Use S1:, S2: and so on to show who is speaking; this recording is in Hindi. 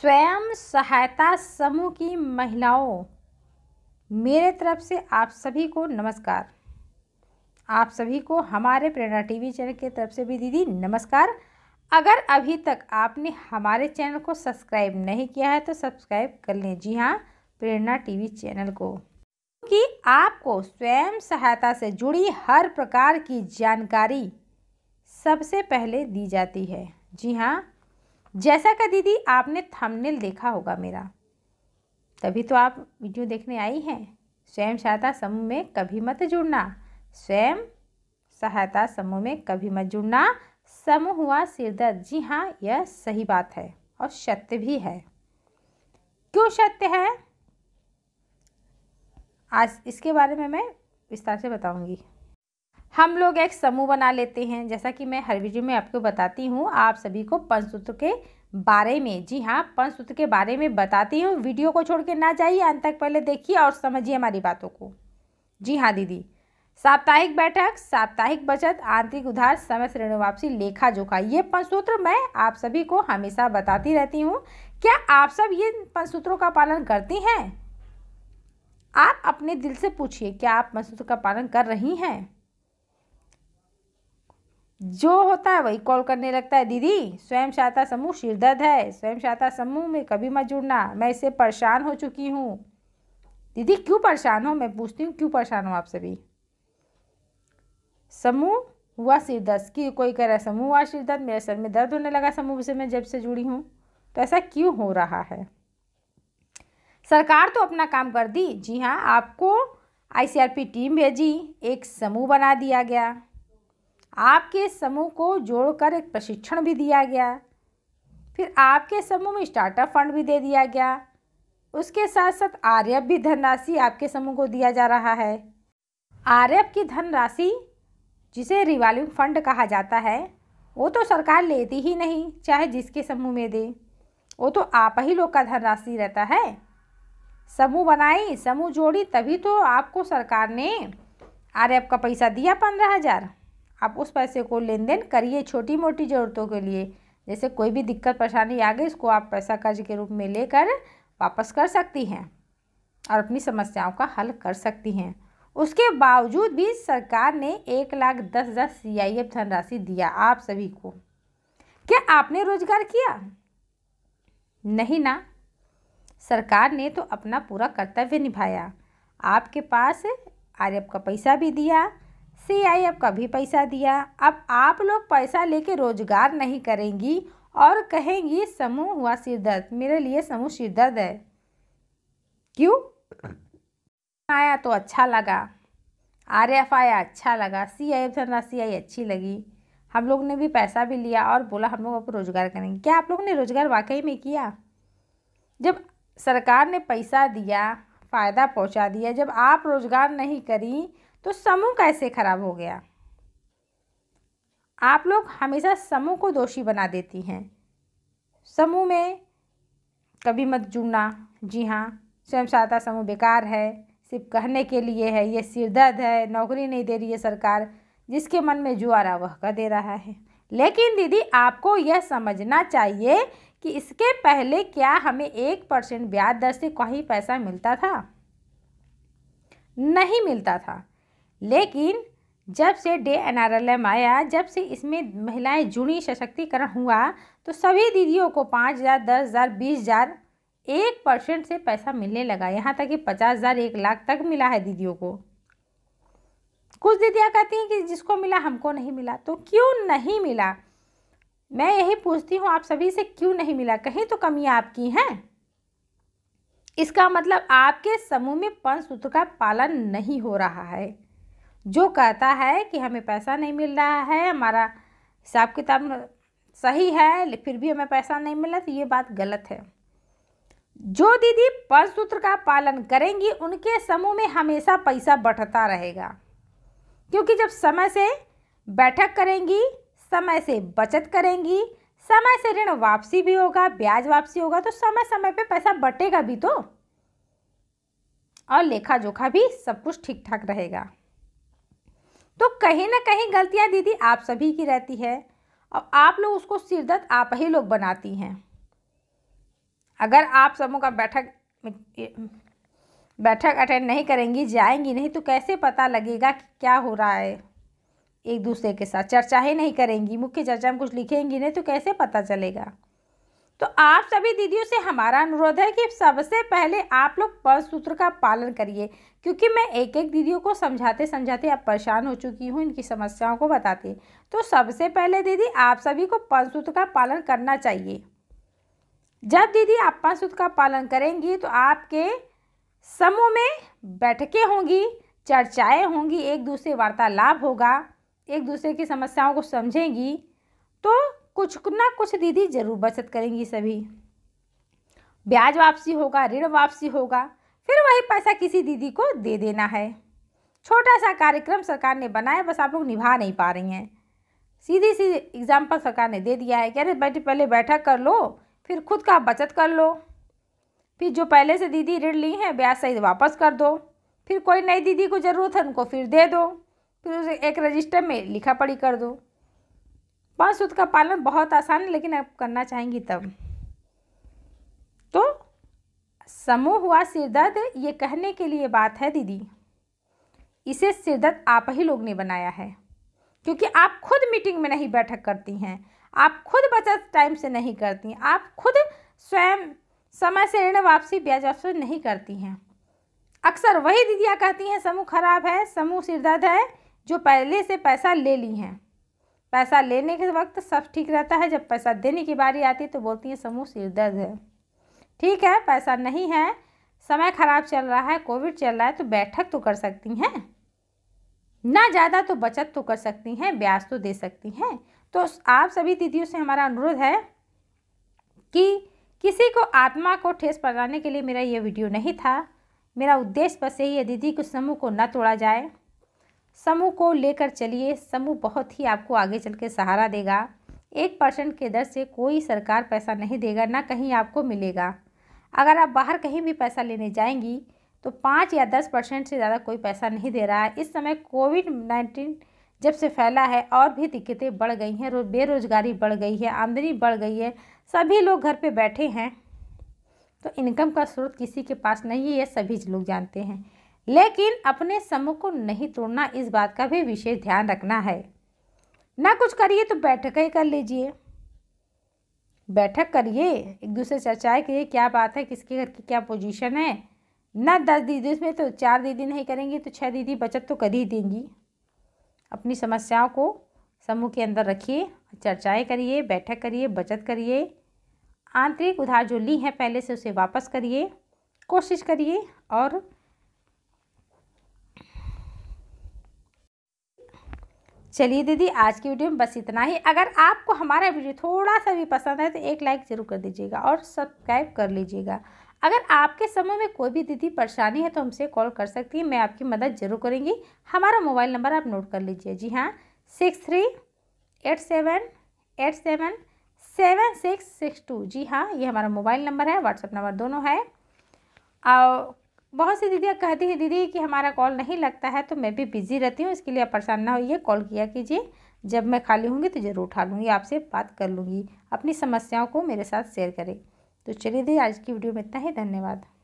S1: स्वयं सहायता समूह की महिलाओं मेरे तरफ से आप सभी को नमस्कार आप सभी को हमारे प्रेरणा टीवी चैनल के तरफ से भी दीदी नमस्कार अगर अभी तक आपने हमारे चैनल को सब्सक्राइब नहीं किया है तो सब्सक्राइब कर लें जी हाँ प्रेरणा टीवी चैनल को क्योंकि आपको स्वयं सहायता से जुड़ी हर प्रकार की जानकारी सबसे पहले दी जाती है जी हाँ जैसा का दीदी आपने थंबनेल देखा होगा मेरा तभी तो आप वीडियो देखने आई हैं स्वयं सहायता समूह में कभी मत जुड़ना स्वयं सहायता समूह में कभी मत जुड़ना समूह हुआ सिरदर्द जी हाँ यह सही बात है और सत्य भी है क्यों सत्य है आज इसके बारे में मैं विस्तार से बताऊंगी हम लोग एक समूह बना लेते हैं जैसा कि मैं हर वीडियो में आपको बताती हूँ आप सभी को पंचसूत्र के बारे में जी हाँ पंचसूत्र के बारे में बताती हूँ वीडियो को छोड़ के ना जाइए अंत तक पहले देखिए और समझिए हमारी बातों को जी हाँ दीदी साप्ताहिक बैठक साप्ताहिक बचत आंतरिक उधार समय ऋण वापसी लेखा जोखा ये पंचसूत्र मैं आप सभी को हमेशा बताती रहती हूँ क्या आप सब ये पंचसूत्रों का पालन करती हैं आप अपने दिल से पूछिए क्या आप पंचसूत्र का पालन कर रही हैं जो होता है वही कॉल करने लगता है दीदी स्वयं सहायता समूह शिरदर्द है स्वयं सहायता समूह में कभी मत जुड़ना मैं इससे परेशान हो चुकी हूँ दीदी क्यों परेशान हो मैं पूछती हूँ क्यों परेशान हो आप सभी समूह हुआ सिरदर्द की कि कोई कह रहा है समूह हुआ सिरदर्द मेरे सर में दर्द होने लगा समूह से मैं जब से जुड़ी हूँ तो ऐसा क्यों हो रहा है सरकार तो अपना काम कर दी जी हाँ आपको आईसीआरपी टीम भेजी एक समूह बना दिया गया आपके समूह को जोड़कर एक प्रशिक्षण भी दिया गया फिर आपके समूह में स्टार्टअप फंड भी दे दिया गया उसके साथ साथ आर्यप भी धनराशि आपके समूह को दिया जा रहा है आर्यप की धनराशि जिसे रिवॉल्विंग फंड कहा जाता है वो तो सरकार लेती ही नहीं चाहे जिसके समूह में दे वो तो आप ही लोग का धनराशि रहता है समूह बनाई समूह जोड़ी तभी तो आपको सरकार ने आर्यप का पैसा दिया पंद्रह हज़ार आप उस पैसे को लेन देन करिए छोटी मोटी ज़रूरतों के लिए जैसे कोई भी दिक्कत परेशानी आ गई इसको आप पैसा कर्ज के रूप में लेकर वापस कर सकती हैं और अपनी समस्याओं का हल कर सकती हैं उसके बावजूद भी सरकार ने एक लाख दस हज़ार सी आई एफ धनराशि दिया आप सभी को क्या आपने रोजगार किया नहीं ना सरकार ने तो अपना पूरा कर्तव्य निभाया आपके पास आर का पैसा भी दिया सी आई अब कभी पैसा दिया अब आप लोग पैसा लेके रोजगार नहीं करेंगी और कहेंगी समूह हुआ सिरदर्द मेरे लिए समूह सिरदर्द है क्यों आया तो अच्छा लगा आर एफ आया अच्छा लगा सी आई एफ सी आई अच्छी लगी हम लोग ने भी पैसा भी लिया और बोला हम लोग अब रोज़गार करेंगे क्या आप लोग ने रोज़गार वाकई में किया जब सरकार ने पैसा दिया फ़ायदा पहुंचा दिया जब आप रोज़गार नहीं करी तो समूह कैसे खराब हो गया आप लोग हमेशा समूह को दोषी बना देती हैं समूह में कभी मत जुड़ना जी हाँ स्वयं सहायता समूह बेकार है सिर्फ कहने के लिए है ये सिरदर्द है नौकरी नहीं दे रही है सरकार जिसके मन में जो आ रहा वह कर दे रहा है लेकिन दीदी आपको यह समझना चाहिए कि इसके पहले क्या हमें एक परसेंट ब्याज दर से कहीं पैसा मिलता था नहीं मिलता था लेकिन जब से डे एन आया जब से इसमें महिलाएं जुड़ी सशक्तिकरण हुआ तो सभी दीदियों को पाँच हज़ार दस हज़ार बीस हज़ार एक परसेंट से पैसा मिलने लगा यहाँ तक कि पचास हज़ार एक लाख तक मिला है दीदियों को कुछ दीदियाँ कहती हैं कि जिसको मिला हमको नहीं मिला तो क्यों नहीं मिला मैं यही पूछती हूँ आप सभी से क्यों नहीं मिला कहीं तो कमियाँ आपकी हैं इसका मतलब आपके समूह में पंच सूत्र का पालन नहीं हो रहा है जो कहता है कि हमें पैसा नहीं मिल रहा है हमारा हिसाब किताब सही है फिर भी हमें पैसा नहीं मिला तो ये बात गलत है जो दीदी पद सूत्र का पालन करेंगी उनके समूह में हमेशा पैसा बढ़ता रहेगा क्योंकि जब समय से बैठक करेंगी समय से बचत करेंगी समय से ऋण वापसी भी होगा ब्याज वापसी होगा तो समय समय पे पैसा बटेगा भी तो और लेखा जोखा भी सब कुछ ठीक ठाक रहेगा तो कहीं ना कहीं गलतियाँ दीदी आप सभी की रहती है और आप लोग उसको सिरदर्द आप ही लोग बनाती हैं अगर आप समूह का बैठक बैठक अटेंड नहीं करेंगी जाएंगी नहीं तो कैसे पता लगेगा कि क्या हो रहा है एक दूसरे के साथ चर्चा ही नहीं करेंगी मुख्य चर्चा में कुछ लिखेंगी नहीं तो कैसे पता चलेगा तो आप सभी दीदियों से हमारा अनुरोध है कि सबसे पहले आप लोग पद सूत्र का पालन करिए क्योंकि मैं एक एक दीदियों को समझाते समझाते अब परेशान हो चुकी हूँ इनकी समस्याओं को बताते तो सबसे पहले दीदी आप सभी को पद सूत्र का पालन करना चाहिए जब दीदी आप पद सूत्र का पालन करेंगी तो आपके समूह में बैठकें होंगी चर्चाएँ होंगी एक दूसरे वार्तालाप होगा एक दूसरे की समस्याओं को समझेंगी तो कुछ ना कुछ दीदी ज़रूर बचत करेंगी सभी ब्याज वापसी होगा ऋण वापसी होगा फिर वही पैसा किसी दीदी को दे देना है छोटा सा कार्यक्रम सरकार ने बनाया बस आप लोग निभा नहीं पा रही हैं सीधी सीधी एग्जाम्पल सरकार ने दे दिया है कि अरे बैठे पहले बैठक कर लो फिर खुद का बचत कर लो फिर जो पहले से दीदी ऋण ली है ब्याज सहित वापस कर दो फिर कोई नई दीदी को ज़रूरत है उनको फिर दे दो फिर उसे एक रजिस्टर में लिखा पढ़ी कर दो पांच सूत्र का पालन बहुत आसान है लेकिन आप करना चाहेंगी तब तो समूह हुआ सिरदर्द ये कहने के लिए बात है दीदी इसे सिरदर्द आप ही लोग ने बनाया है क्योंकि आप खुद मीटिंग में नहीं बैठक करती हैं आप खुद बचत टाइम से नहीं करती हैं आप खुद स्वयं समय से ऋण वापसी ब्याज वापसी नहीं करती हैं अक्सर वही दीदियाँ कहती हैं समूह खराब है समूह सिरदर्द है जो पहले से पैसा ले ली हैं पैसा लेने के वक्त सब ठीक रहता है जब पैसा देने की बारी आती तो बोलती है समूह सिर दर्द है ठीक है पैसा नहीं है समय खराब चल रहा है कोविड चल रहा है तो बैठक तो कर सकती हैं ना ज़्यादा तो बचत तो कर सकती हैं ब्याज तो दे सकती हैं तो आप सभी दीदियों से हमारा अनुरोध है कि किसी को आत्मा को ठेस पहुँचाने के लिए मेरा ये वीडियो नहीं था मेरा उद्देश्य बस यही है दीदी के समूह को न तोड़ा जाए समूह को लेकर चलिए समूह बहुत ही आपको आगे चल के सहारा देगा एक परसेंट के दर से कोई सरकार पैसा नहीं देगा ना कहीं आपको मिलेगा अगर आप बाहर कहीं भी पैसा लेने जाएंगी तो पाँच या दस परसेंट से ज़्यादा कोई पैसा नहीं दे रहा है इस समय कोविड नाइन्टीन जब से फैला है और भी दिक्कतें बढ़ गई हैं बेरोज़गारी बढ़ गई है आमदनी बढ़ गई है सभी लोग घर पर बैठे हैं तो इनकम का स्रोत किसी के पास नहीं है सभी लोग जानते हैं लेकिन अपने समूह को नहीं तोड़ना इस बात का भी विशेष ध्यान रखना है ना कुछ करिए तो बैठक ही कर लीजिए बैठक करिए एक दूसरे से चर्चाएँ करिए क्या बात है किसके घर की क्या पोजीशन है ना दस दीदी उसमें तो चार दीदी नहीं करेंगी तो छः दीदी बचत तो कर ही देंगी अपनी समस्याओं को समूह के अंदर रखिए चर्चाएँ करिए बैठक करिए बचत करिए आंतरिक उधार जो ली है पहले से उसे वापस करिए कोशिश करिए और चलिए दीदी आज की वीडियो में बस इतना ही अगर आपको हमारा वीडियो थोड़ा सा भी पसंद है तो एक लाइक ज़रूर कर दीजिएगा और सब्सक्राइब कर लीजिएगा अगर आपके समय में कोई भी दीदी परेशानी है तो हमसे कॉल कर सकती हैं मैं आपकी मदद जरूर करेंगी हमारा मोबाइल नंबर आप नोट कर लीजिए जी हाँ six three eight seven eight seven seven six six two जी हाँ ये हमारा मोबाइल नंबर है व्हाट्सएप नंबर दोनों है और बहुत सी दीदियाँ कहती हैं दीदी कि हमारा कॉल नहीं लगता है तो मैं भी बिज़ी रहती हूँ इसके लिए आप परेशान ना होइए कॉल किया कीजिए जब मैं खाली होंगी तो ज़रूर उठा लूँगी आपसे बात कर लूँगी अपनी समस्याओं को मेरे साथ शेयर करें तो चलिए दीदी आज की वीडियो में इतना ही धन्यवाद